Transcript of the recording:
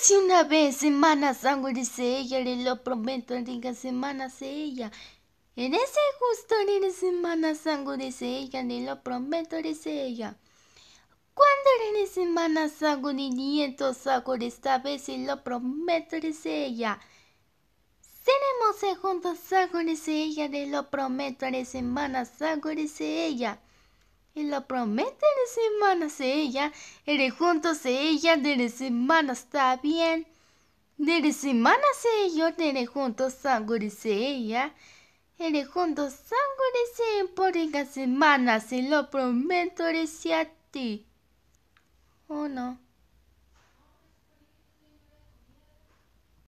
Si una vez, semanas sangre, dice ella, le lo prometo, semana semanas ella. En ese justo en semana sangre, dice ella, le lo prometo, dice ella. Cuando en semana semana ni nietos esta vez, y lo prometo, dice ella. Seremos juntos algo dice ella, le lo prometo, en semana algo dice ella la prometo de semanas ella, eres juntos ella, de semanas está bien. De semanas ellos, de juntos sangre ella. Eres juntos sangre por las semana, se lo prometo, a ti. oh, no?